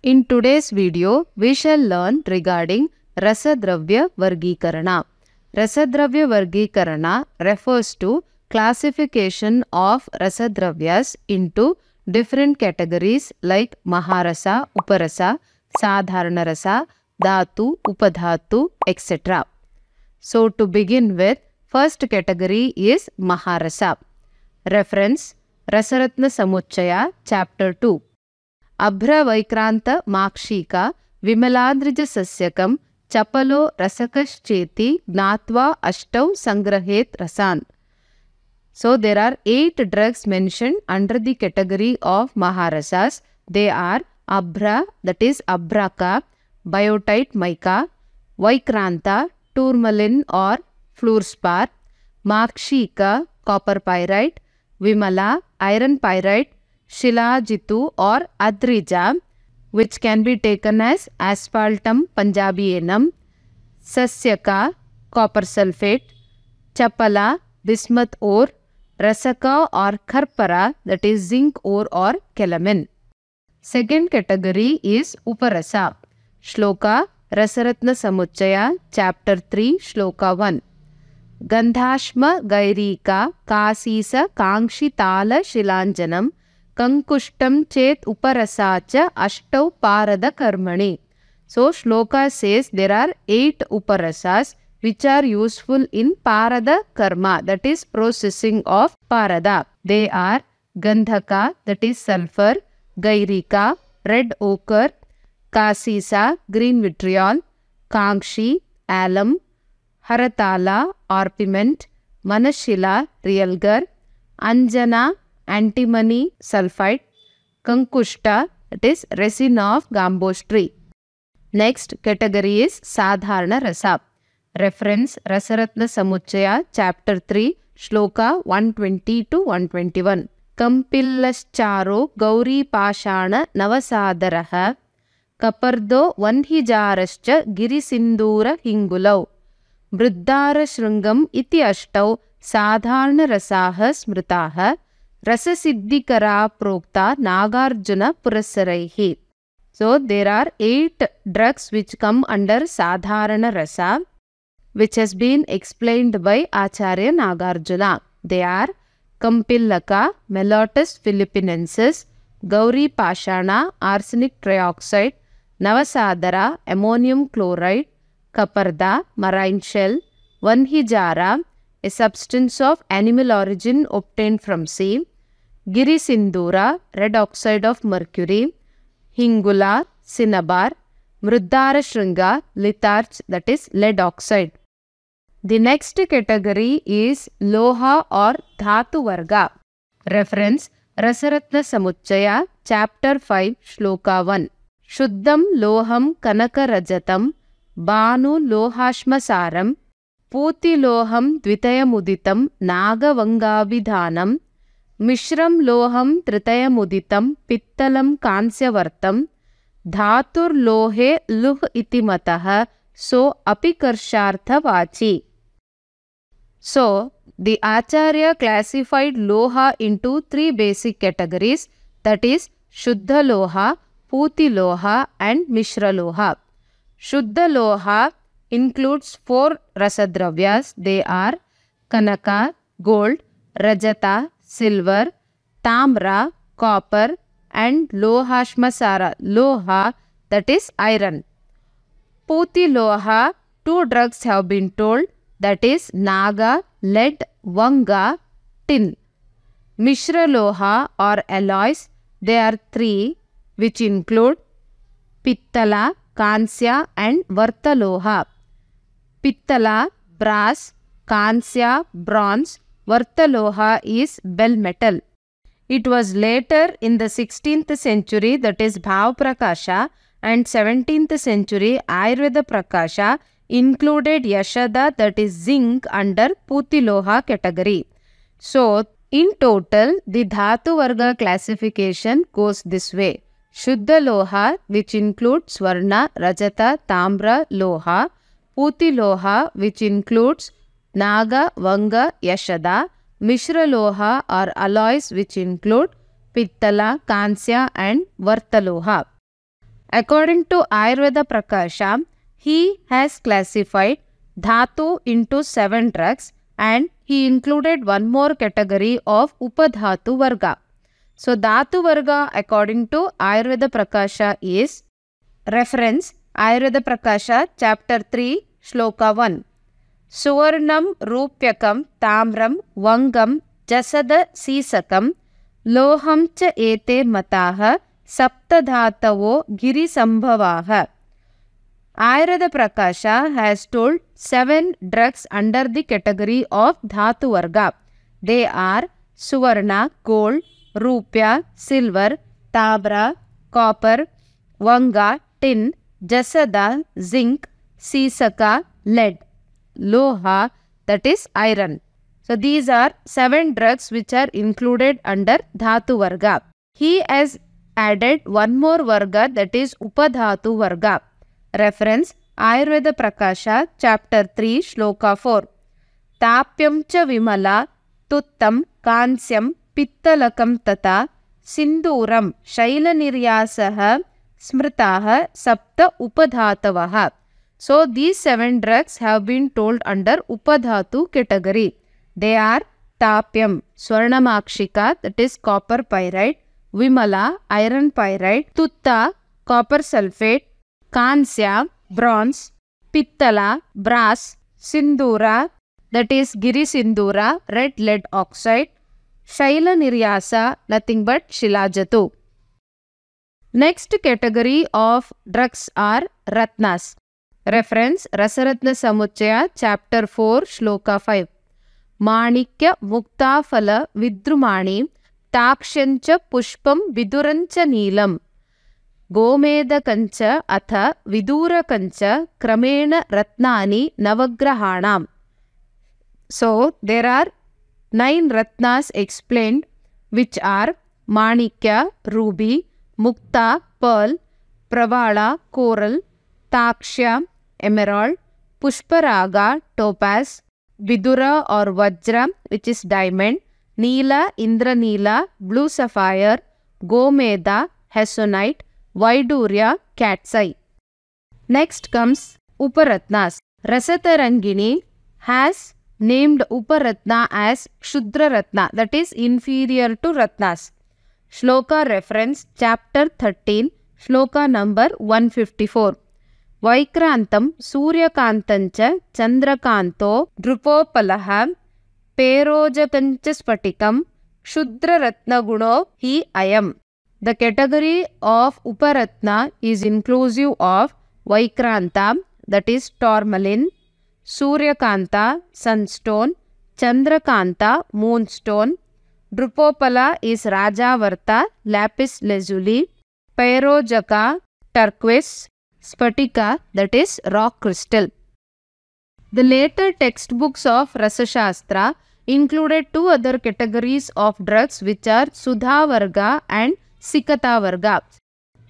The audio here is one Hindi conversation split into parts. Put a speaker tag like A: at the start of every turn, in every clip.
A: In today's video, we shall learn regarding Rasadravya Vargikarana. Rasadravya Vargikarana refers to classification of Rasadravyas into different categories like Maharasa, Uparasa, Sadharanarasa, Dhatu, Upadhatu, etc. So to begin with, first category is Maharasa. Reference Rasaratna Samuchaya, Chapter 2. अभ्रवैक्रांत माक्षीक विमलाद्रिज सस्यकम चपलो रसकश्चेति ज्ञावा अष्टौ संग्रहेत रसान so there are eight drugs mention under the category of महारसास दे आर अभ्र दट इज अभ्रका बयोटाइट मैका वैक्रांता टूर्मलिन और फ्लूर्स्पार माक्षीक कॉपर पायराइट विमला iron pyrite Shilajitu or Adrija, which can be taken as asphaltum punjabienum, Sasyaka, copper sulfate, Chapala, bismuth ore, Rasaka or Karpara, that is zinc ore or kelamin. Second category is Uparasa, Shloka, Rasaratna Samuchaya, Chapter 3, Shloka 1. गंधाश्म गैरीका काशीस कांक्षिताल शिलांजनम कंकुष्टम चेत उपरसा च अष्ट पारद कर्मणि सो श्लोका सेज देर आर एट उपरसास विच आर यूजफुल इन पारद कर्म दट इज प्रोसेसिंग ऑफ पारद दे आर गंधका दट इज सल्फर गैरिका रेड ओकर कासीसा ग्रीन विट्रियॉल कांक्षी एलम हरताला ऑर्पिमेंट मनशिला रियलगर अंजना antimony sulfide, Kankushta, that is resin of gambos tree. Next category is Sadharana Rasa. Reference Rasaratna Samuchaya, Chapter 3, Shloka 120 to 121. kampillascharo ಕಂಪಿಲ್ಲಶ್ಚಾರೋ ಗೌರೀಪಾಷಾಣ ನವಸಾದರ ಕಪರ್ದೋ ವನ್ಹಿಜಾರಶ್ಚ ಗಿರಿಸಿಂಧೂರ ಹಿಂಗುಲೌ ವೃದ್ಧಾರಶೃಂಗಂ ಇತಿ ಅಷ್ಟೌ ಸಾಧಾರಣರಸಾ स्मृताः Rasasiddhikara Prokta Nagarjuna Purasaraihi. So there are eight drugs which come under Sadharana Rasa which has been explained by Acharya Nagarjuna. They are Kampillaka, Melotus philippinensis, Gauri Pashana, arsenic trioxide, Navasadara, ammonium chloride, Kaparda, marine shell, Vanhijara, a substance of animal origin obtained from sea, गिरीसिंदूर रेड ऑक्साइड ऑफ मर्क्यूरी हिंगुला सिनबार मृदार श्रृंग litharge that is lead oxide the next category is लोहा और धातु वर्ग रेफरेन्स रसरत्न समुच्चय चैप्टर फाइव श्लोका वन शुद्धम लोहम कनक रजतम बानु लोहाश्मसारम पूतिलोहम द्वितय मुदितम नागवंगाभिधानम मिश्रम लोहम तृतयमुदित पित्तल कांस्यवर्त धातुर्लोहे लुह इति मत सो अपिकर्षार्थवाची सो दि आचार्य क्लासिफाइड लोहा into three basic categories that is शुद्ध लोहा पूति लोहा एंड मिश्र लोहा शुद्ध लोहा इंक्लूड्स फोर रसद्रव्यास दे आर कनका गोल्ड रजता silver, tamra, copper and lohashmasara, loha that is iron. Puti loha, two drugs have been told that is naga, lead, vanga, tin. Mishra loha or alloys, there are three which include pittala, kansya and vartaloha. Pittala, brass, kansya, bronze Vartaloha is bell metal. It was later in the 16th century that is Bhav Prakasha and 17th century Ayurveda Prakasha included Yashada that is zinc under Putiloha category. So, in total, the Dhatu Varga classification goes this way. Shuddha Loha which includes Swarna, Rajata, Tamra, Loha. Puti Loha which includes Naga, Vanga, Yashada, Mishra Loha, are alloys which include Pittala, Kansya and Vartaloha. According to Ayurveda Prakasham, he has classified Dhatu into seven drugs and he included one more category of Upadhatu Varga. So Dhatu Varga according to Ayurveda Prakasha is reference Ayurveda Prakasha chapter 3 shloka 1. सुवर्णम रूप्यकम ताम्रम वंगम जसद सीसकम लोहम च एते मताह सप्तधातवो गिरिसंभवाह आयुर्द प्रकाश has told seven drugs under the category of धातु वर्ग दे आर सुवर्ण गोल्ड रूप्या सिल्वर ताब्रा कॉपर वंगा टिन जसदा जिंक सीसका lead loha, that is iron. So these are seven drugs which are included under Dhatu Varga. He has added one more Varga that is Upadhatu Varga. Reference Ayurveda Prakasha chapter 3 shloka 4. Tapyam cha vimala tuttam kansyam pittalakam tata सिन्दूरं शैलनिर्यासः स्मृताः सप्त उपधातवः So these 7 drugs have been told under Upadhatu category. They are Tapyam, Swarnamakshika that is copper pyrite, Vimala, iron pyrite, Tutta, copper sulfate, Kansya, bronze, Pittala, brass, Sindura that is Giri Sindura, red lead oxide, Shaila Niryasa nothing but Shilajatu. Next category of drugs are Ratnas. Reference रसरत्न समुच्चय चैप्टर फोर श्लोक फाइव माणिक्य मुक्ताफल विद्रुमाणी ताक्षंच पुष्पम विदुरंच नीलम गोमेदकञ्च अथ विदूरकञ्च क्रमेण रत्नानि नवग्रहाणाम् So there are nine ratnas explained which are Manikya, ruby, mukta, pearl, pravala, coral, takshya, emerald पुष्पराग टोपास विदुर और वज्रम विच इज डायमंड नीला इंद्रनीला ब्लू सफायर गोमेदा हेसोनाइट वैडूर्या कैटसई नेक्स्ट कम्स उपरत्नास रसतरंगिणी हैज नेम्ड उपरत्ना एज क्षुद्र रत्न दट इज इनफीरियर टू रत्नास श्लोका रेफरेंस चैप्टर थर्टीन श्लोका नंबर वन फिफ्टी फोर वैक्रा सूर्यकान्तञ्च चंद्रका नृपोपल पेरोजकञ्च स्फटिक क्षुद्ररत्नगुणो हि अयम् द कैटगरी ऑफ उपरत्न इज इनक्लूसिव ऑफ वैक्रान्ता दट इज टार्मलिन् सूर्यकान्ता सनस्टोन चन्द्रकान्ता मूनस्टोन ड्रुपोपला इज राजावर्ता लैपिस लेजुली पैरोजका turquoise Spatika that is rock crystal. The later textbooks of Rasashastra included two other categories of drugs which are Sudhavarga and Sikatavarga.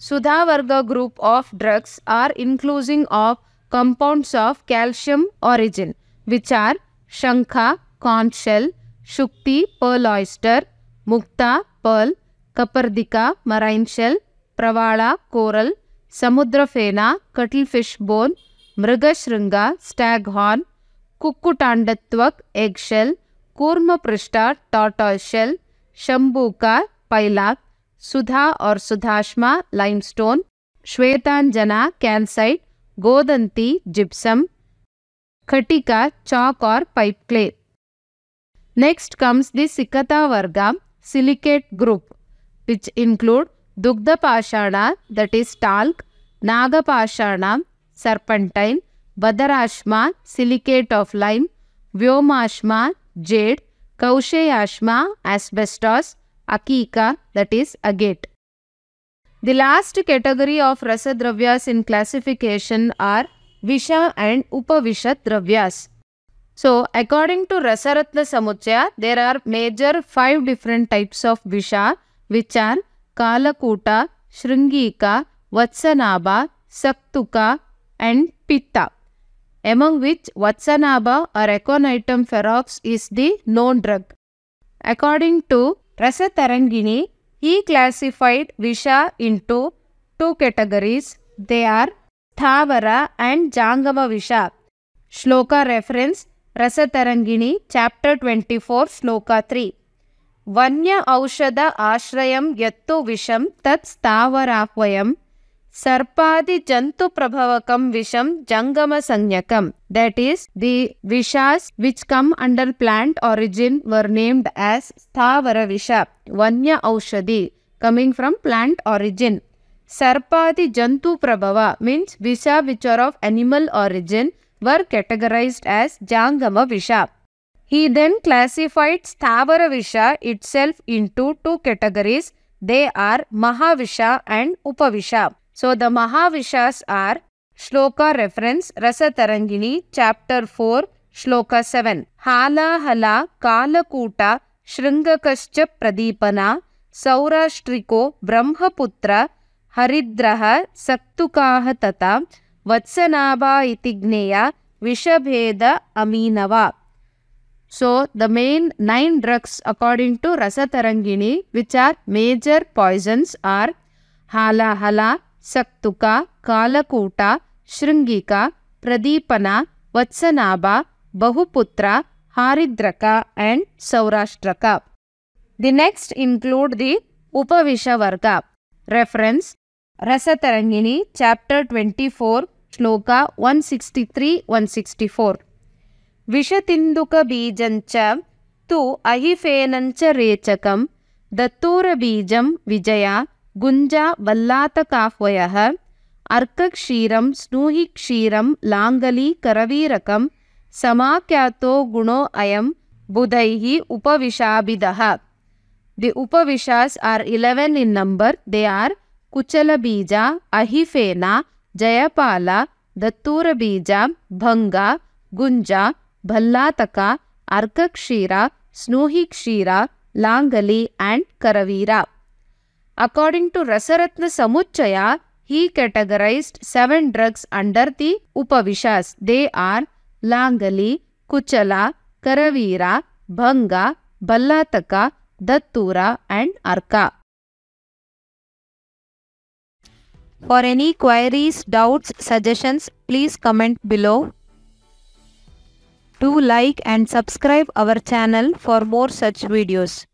A: Sudhavarga group of drugs are including of compounds of calcium origin which are Shankha, conch shell, Shukti, pearl oyster, Mukta, pearl, Kapardika, marine shell, Pravala, coral, फेना कटल फिश बोन श्रृंग स्टैग हॉर्न कुक्कुटांडत्वक शेल कूर्म पृष्ठा टॉटॉशेल शंबूका पैलाक सुधा और सुधाश्मा लाइमस्टोन श्वेतांजना कैंसाइट गोदंती जिप्सम खटिका चॉक और pipe clay next comes the सिकता वर्गा silicate group which include Dugdhapashana, that is talc, Nagapashana, serpentine, Badarashma, silicate of lime, Vyomashma, jade, Kaushayashma, asbestos, Akika, that is agate. The last category of rasadravyas in classification are Visha and Upavisha dravyas. So, according to Rasaratna Samuchaya, there are major five different types of Visha which are कालकूट श्रृंगीक वत्सनाभ सक्तुक एंड पिता एमंग विच वत्सनाभ और aconitum ferox is the known drug according to रसतरंगिणी ही क्लासिफाइड विष into two category they are स्थावर एंड जांगम विष श्लोक रेफरेन्स रसतरंगिणी चैप्टर ट्वेंटी फोर श्लोक थ्री वन्य औषध आश्रय यत् विषम तत्स्थावराह्वय सर्पादि जंतु प्रभवक विषम जंगम संयक दट दि विषास् which come under plant origin were named as स्थावर विष वन्य औषधि कमिंग फ्रम प्लांट ऑरिजिन सर्पादि जंतु प्रभव मीन्स विषा which are of animal origin were categorise ऐस जांगम विषा He then classified visha itself into two categories. They are Mahavisha and Upavisha. So the Mahavishas are Shloka reference Rasatarangini chapter 4 Shloka 7 Hala Hala Kalakuta Shringakascha Pradipana Saurashtriko Brahmaputra Haridraha Saktukaha Vatsanaba Itigneya Vishabheda Aminava So, the main nine drugs according to Rasa Tarangini which are major poisons are Hala Hala, Saktuka, Kalakuta, Shrungika, Pradipana, Vatsanaba, Bahuputra, Haridraka and Saurashtraka. The next include the Upavishavarga. Reference Rasa Tarangini, chapter 24 shloka 163-164. विषतिन्दुकबीजञ्च तु अहिफेनञ्च रेचकं दत्तूरबीजं विजया गुञ्जा वल्लातकाह्वयः अर्कक्षीरं लांगली लाङ्गलीकरवीरकं समाख्यातो गुणो अयं बुधैः उपविशाभिदः The Upavisha's are 11 in number. They are अहिफेना जयपाला Jayapala, Datturabija, भंगा गुंजा ಭಲ್ಲಾತಕ ಅರ್ಕ ಕ್ಷೀರ ಸ್ನೂಹಿ ಕ್ಷೀರ ಲಾಂಗಲಿ ಅಂಡ್ ಕರವೀರ ಅಕಾರ್ಡಿಂಗ್ ಟು ರಸರತ್ನ ಸಮುಚ್ಚಯ he categorised seven drugs under the ಉಪವಿಷಾಸ್ ದೇ ಆರ್ ಲಾಂಗಲಿ ಕುಚಲ ಕರವೀರ ಭಂಗ ಭಲ್ಲಾತಕ ದತ್ತೂರ ಅಂಡ್ ಅರ್ಕ for any queries doubts suggestions please comment below Do like and subscribe our channel for more such videos.